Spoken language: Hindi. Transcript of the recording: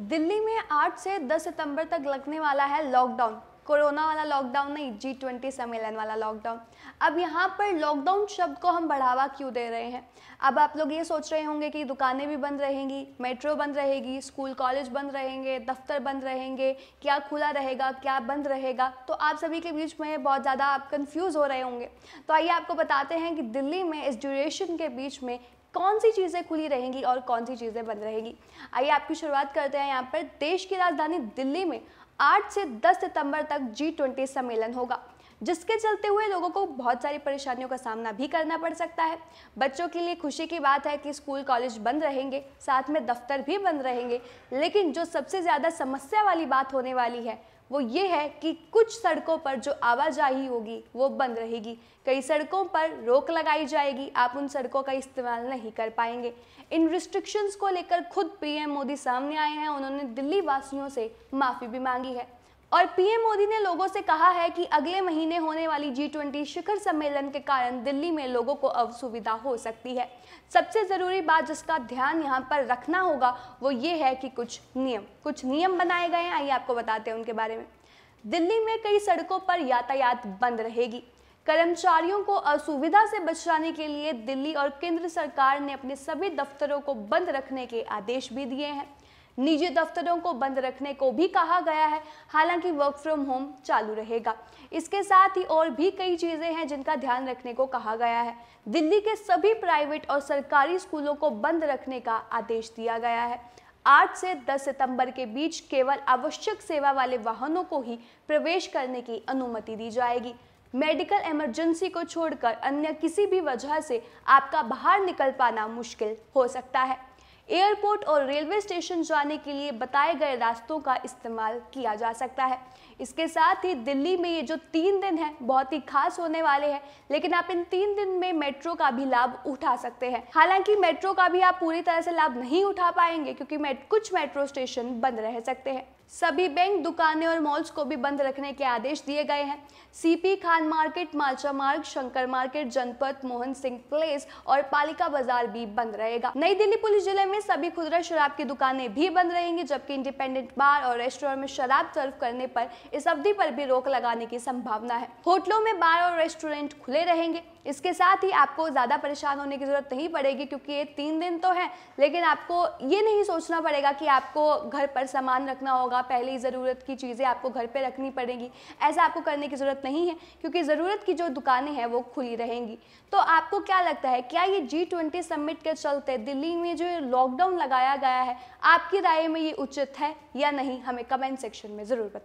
दिल्ली में 8 से 10 सितंबर तक लगने वाला है लॉकडाउन कोरोना वाला लॉकडाउन नहीं जी ट्वेंटी सम्मेलन वाला लॉकडाउन अब यहाँ पर लॉकडाउन शब्द को हम बढ़ावा क्यों दे रहे हैं अब आप लोग ये सोच रहे होंगे कि दुकानें भी बंद रहेंगी मेट्रो बंद रहेगी स्कूल कॉलेज बंद रहेंगे दफ्तर बंद रहेंगे क्या खुला रहेगा क्या बंद रहेगा तो आप सभी के बीच में बहुत ज़्यादा आप कन्फ्यूज़ हो रहे होंगे तो आइए आपको बताते हैं कि दिल्ली में इस ड्यूरेशन के बीच में कौन सी चीज़ें खुली रहेंगी और कौन सी चीज़ें बंद रहेंगी आइए आपकी शुरुआत करते हैं यहाँ पर देश की राजधानी दिल्ली में 8 से 10 सितंबर तक जी ट्वेंटी सम्मेलन होगा जिसके चलते हुए लोगों को बहुत सारी परेशानियों का सामना भी करना पड़ सकता है बच्चों के लिए खुशी की बात है कि स्कूल कॉलेज बंद रहेंगे साथ में दफ्तर भी बंद रहेंगे लेकिन जो सबसे ज़्यादा समस्या वाली बात होने वाली है वो ये है कि कुछ सड़कों पर जो आवाजाही होगी वो बंद रहेगी कई सड़कों पर रोक लगाई जाएगी आप उन सड़कों का इस्तेमाल नहीं कर पाएंगे इन रिस्ट्रिक्शंस को लेकर खुद पीएम मोदी सामने आए हैं उन्होंने दिल्ली वासियों से माफ़ी भी मांगी है और पीएम मोदी ने लोगों से कहा है कि अगले महीने होने वाली जी ट्वेंटी शिखर सम्मेलन के कारण दिल्ली में लोगों को असुविधा हो सकती है सबसे ज़रूरी बात जिसका ध्यान यहाँ पर रखना होगा वो ये है कि कुछ नियम कुछ नियम बनाए गए हैं आइए आपको बताते हैं उनके बारे में दिल्ली में कई सड़कों पर यातायात बंद रहेगी कर्मचारियों को असुविधा से बचाने के लिए दिल्ली और केंद्र सरकार ने अपने सभी दफ्तरों को बंद रखने के आदेश भी दिए हैं निजी दफ्तरों को बंद रखने को भी कहा गया है हालांकि वर्क फ्रॉम होम चालू रहेगा इसके साथ ही और भी कई चीज़ें हैं जिनका ध्यान रखने को कहा गया है दिल्ली के सभी प्राइवेट और सरकारी स्कूलों को बंद रखने का आदेश दिया गया है आठ से दस सितंबर के बीच केवल आवश्यक सेवा वाले वाहनों को ही प्रवेश करने की अनुमति दी जाएगी मेडिकल इमरजेंसी को छोड़कर अन्य किसी भी वजह से आपका बाहर निकल पाना मुश्किल हो सकता है एयरपोर्ट और रेलवे स्टेशन जाने के लिए बताए गए रास्तों का इस्तेमाल किया जा सकता है इसके साथ ही दिल्ली में ये जो तीन दिन है बहुत ही खास होने वाले हैं लेकिन आप इन तीन दिन में मेट्रो का भी लाभ उठा सकते हैं हालांकि मेट्रो का भी आप पूरी तरह से लाभ नहीं उठा पाएंगे क्योंकि कुछ मेट्रो स्टेशन बंद रह सकते हैं सभी बैंक दुकानें और मॉल्स को भी बंद रखने के आदेश दिए गए हैं सीपी खान मार्केट मालचा मार्ग शंकर मार्केट जनपद मोहन सिंह प्लेस और पालिका बाजार भी बंद रहेगा नई दिल्ली पुलिस जिले में सभी खुदरा शराब की दुकानें भी बंद रहेंगी जबकि इंडिपेंडेंट बार और रेस्टोरेंट में शराब सर्व करने पर इस अवधि पर भी रोक लगाने की संभावना है होटलों में बार और रेस्टोरेंट खुले रहेंगे इसके साथ ही आपको ज़्यादा परेशान होने की ज़रूरत नहीं पड़ेगी क्योंकि ये तीन दिन तो है लेकिन आपको ये नहीं सोचना पड़ेगा कि आपको घर पर सामान रखना होगा पहले ही ज़रूरत की चीज़ें आपको घर पर रखनी पड़ेगी ऐसा आपको करने की ज़रूरत नहीं है क्योंकि ज़रूरत की जो दुकानें हैं वो खुली रहेंगी तो आपको क्या लगता है क्या ये जी ट्वेंटी समिट के चलते दिल्ली में जो लॉकडाउन लगाया गया है आपकी राय में ये उचित है या नहीं हमें कमेंट सेक्शन में ज़रूर बताएँ